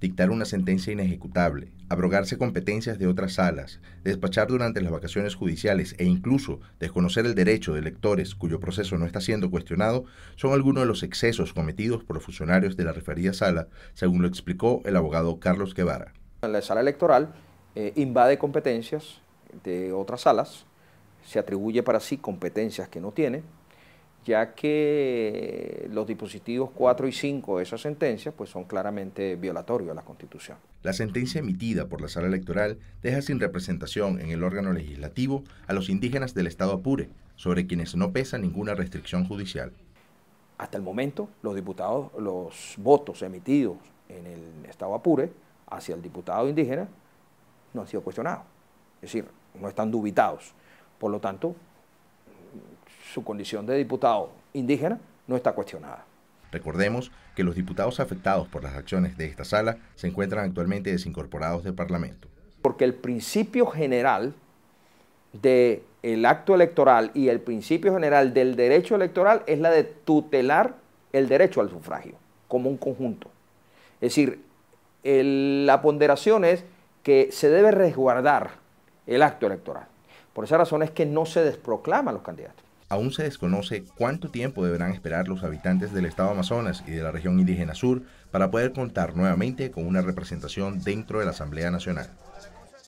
dictar una sentencia inejecutable, abrogarse competencias de otras salas, despachar durante las vacaciones judiciales e incluso desconocer el derecho de electores cuyo proceso no está siendo cuestionado son algunos de los excesos cometidos por los funcionarios de la referida sala, según lo explicó el abogado Carlos Guevara. La sala electoral eh, invade competencias de otras salas, se atribuye para sí competencias que no tiene, ya que los dispositivos 4 y 5 de esa sentencia pues son claramente violatorios a la Constitución. La sentencia emitida por la sala electoral deja sin representación en el órgano legislativo a los indígenas del estado Apure, sobre quienes no pesa ninguna restricción judicial. Hasta el momento, los diputados, los votos emitidos en el estado Apure hacia el diputado indígena no han sido cuestionados, es decir, no están dubitados. Por lo tanto, su condición de diputado indígena no está cuestionada. Recordemos que los diputados afectados por las acciones de esta sala se encuentran actualmente desincorporados del Parlamento. Porque el principio general del acto electoral y el principio general del derecho electoral es la de tutelar el derecho al sufragio como un conjunto. Es decir, la ponderación es que se debe resguardar el acto electoral. Por esa razón es que no se desproclaman los candidatos aún se desconoce cuánto tiempo deberán esperar los habitantes del estado Amazonas y de la región indígena sur para poder contar nuevamente con una representación dentro de la Asamblea Nacional.